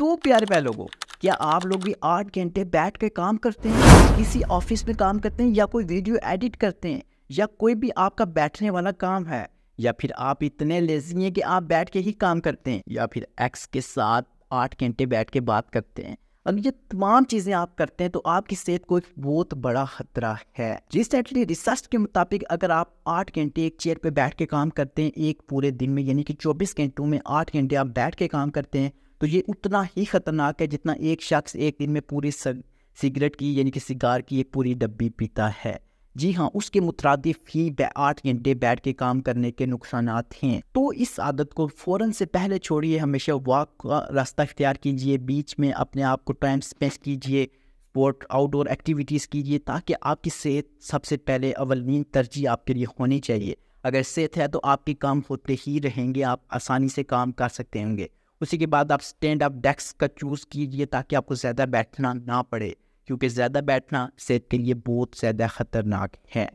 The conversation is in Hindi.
तो प्यारे प्यारे लोगों क्या आप लोग भी आठ घंटे बैठ कर काम करते हैं किसी ऑफिस में काम करते हैं या कोई वीडियो एडिट करते हैं या कोई भी आपका बैठने वाला काम है या फिर आप इतने लेजी हैं कि आप बैठ के ही काम करते हैं या फिर एक्स के साथ आठ घंटे बैठ के बात करते हैं अगर ये तमाम चीज़ें आप करते हैं तो आपकी सेहत को एक बहुत बड़ा खतरा है रिसेंटली रिसर्च के मुताबिक अगर आप आठ घंटे एक चेयर पे बैठ के काम करते हैं एक पूरे दिन में यानी कि चौबीस घंटों में आठ घंटे आप बैठ के काम करते हैं तो ये उतना ही खतरनाक है जितना एक शख्स एक दिन में पूरी सिगरेट की यानी कि सिगार की एक पूरी डब्बी पीता है जी हाँ उसके मुतरद ही आठ घंटे बैठ के काम करने के नुकसान हैं तो इस आदत को फ़ौरन से पहले छोड़िए हमेशा वॉक का रास्ता इख्तियार कीजिए बीच में अपने आप को टाइम स्पेंस कीजिए स्पोर्ट आउटडोर एक्टिविटीज़ कीजिए ताकि आपकी सेहत सबसे पहले अवलिन तरजीह आपके लिए होनी चाहिए अगर सेहत है तो आपके काम होते ही रहेंगे आप आसानी से काम कर सकते होंगे उसी के बाद आप स्टैंड अप डेस्क का चूज़ कीजिए ताकि आपको ज़्यादा बैठना ना पड़े क्योंकि ज़्यादा बैठना सेहत के लिए बहुत ज़्यादा ख़तरनाक है